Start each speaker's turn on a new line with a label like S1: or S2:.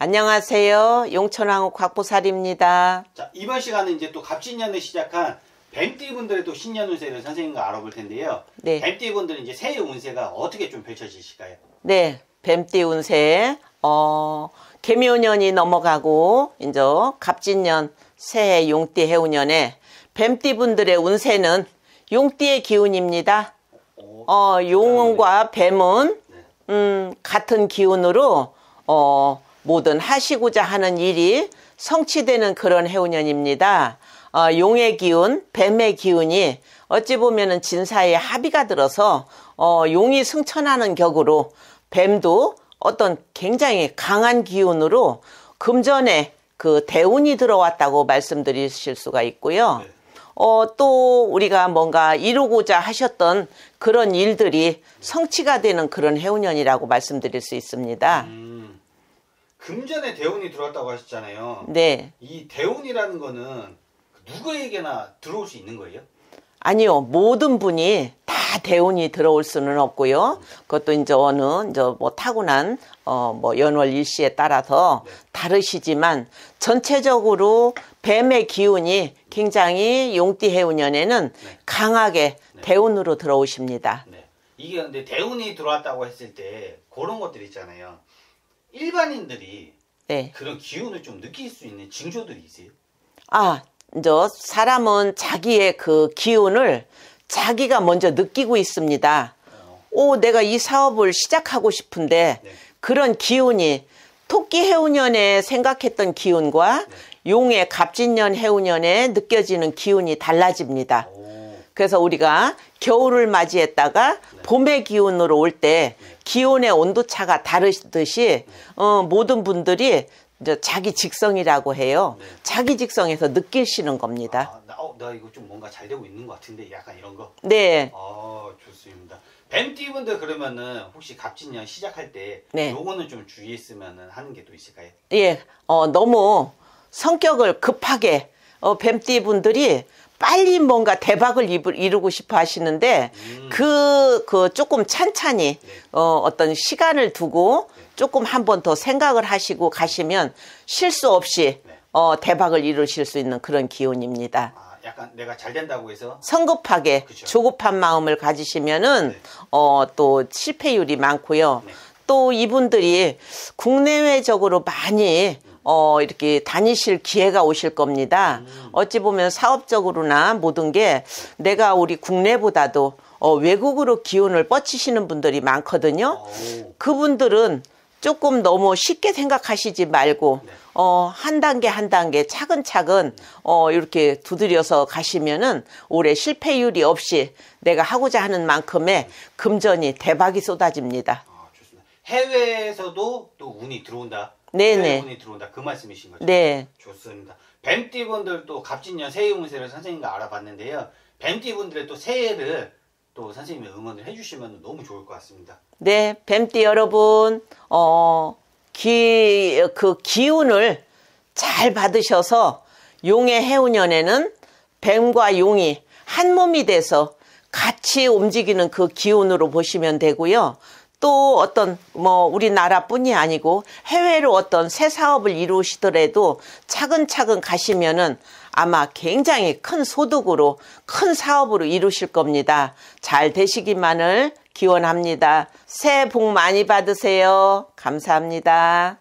S1: 안녕하세요. 용천왕후 곽보살입니다.
S2: 자, 이번 시간은 이제 또갑진년을 시작한 뱀띠분들의 또 신년 운세를 선생님과 알아볼 텐데요. 네. 뱀띠분들은 이제 새해 운세가 어떻게 좀 펼쳐지실까요?
S1: 네. 뱀띠 운세, 어, 개묘년이 넘어가고, 이제 갑진년, 새해 용띠 해운년에 뱀띠분들의 운세는 용띠의 기운입니다. 어, 어 용운과 뱀은, 네. 음, 같은 기운으로, 어, 뭐든 하시고자 하는 일이 성취되는 그런 해운년입니다. 어, 용의 기운, 뱀의 기운이 어찌 보면 진사에 합의가 들어서 어, 용이 승천하는 격으로 뱀도 어떤 굉장히 강한 기운으로 금전에 그 대운이 들어왔다고 말씀드리실 수가 있고요. 네. 어, 또 우리가 뭔가 이루고자 하셨던 그런 일들이 성취가 되는 그런 해운년이라고 말씀드릴 수 있습니다. 음.
S2: 금전에 대운이 들어왔다고 하셨잖아요. 네. 이 대운이라는 거는 누구에게나 들어올 수 있는 거예요?
S1: 아니요. 모든 분이 다 대운이 들어올 수는 없고요. 그것도 이제 어느 이제 뭐 타고난 어 뭐 연월 일시에 따라서 네. 다르시지만 전체적으로 뱀의 기운이 굉장히 용띠 해운년에는 네. 강하게 네. 대운으로 들어오십니다. 네.
S2: 이게 근데 대운이 들어왔다고 했을 때 그런 것들 있잖아요.
S1: 일반인들이 네.
S2: 그런 기운을 좀 느낄 수 있는 징조들이 있어요?
S1: 아, 이제 사람은 자기의 그 기운을 자기가 먼저 느끼고 있습니다. 어. 오, 내가 이 사업을 시작하고 싶은데 네. 그런 기운이 토끼 해운년에 생각했던 기운과 네. 용의 갑진년 해운년에 느껴지는 기운이 달라집니다. 오. 그래서 우리가 겨울을 맞이했다가 네. 봄의 기온으로 올 때 기온의 온도차가 다르듯이 어, 모든 분들이 이제 자기 직성이라고 해요. 네. 자기 직성에서 느끼시는 겁니다. 아,
S2: 나, 어, 나, 이거 좀 뭔가 잘 되고 있는 것 같은데 약간 이런 거. 네. 아 좋습니다. 뱀띠분들 그러면은 혹시 갑진년 시작할 때 네. 요거는 좀 주의했으면 하는 게 또 있을까요?
S1: 예. 어 너무 성격을 급하게 어, 뱀띠분들이 빨리 뭔가 대박을 이루고 싶어 하시는데 음. 그, 그 조금 찬찬히 네. 어, 어떤 시간을 두고 조금 한 번 더 생각을 하시고 가시면 실수 없이 네. 어, 대박을 이루실 수 있는 그런 기운입니다. 아,
S2: 약간 내가 잘 된다고 해서
S1: 성급하게 그쵸. 조급한 마음을 가지시면은 네. 어, 또 실패율이 많고요. 네. 또 이분들이 국내외적으로 많이 어, 이렇게 다니실 기회가 오실 겁니다. 어찌 보면 사업적으로나 모든 게 내가 우리 국내보다도 어, 외국으로 기운을 뻗치시는 분들이 많거든요. 그분들은 조금 너무 쉽게 생각하시지 말고 어, 한 단계 한 단계 차근차근 어, 이렇게 두드려서 가시면은 올해 실패율이 없이 내가 하고자 하는 만큼의 금전이 대박이 쏟아집니다 아,
S2: 해외에서도 또 운이 들어온다.
S1: 네네. 네. 분이 들어온다 그 말씀이신
S2: 거죠? 네. 좋습니다. 뱀띠분들 도 갑진년 새해 운세를 선생님과 알아봤는데요. 뱀띠분들의 또 새해를 또 선생님이 응원을 해주시면 너무 좋을 것
S1: 같습니다. 네, 뱀띠 여러분, 어, 기, 그 기운을 잘 받으셔서 용의 해운년에는 뱀과 용이 한 몸이 돼서 같이 움직이는 그 기운으로 보시면 되고요. 또 어떤 뭐 우리나라뿐이 아니고 해외로 어떤 새 사업을 이루시더라도 차근차근 가시면은 아마 굉장히 큰 소득으로 큰 사업으로 이루실 겁니다. 잘 되시기만을 기원합니다. 새해 복 많이 받으세요. 감사합니다.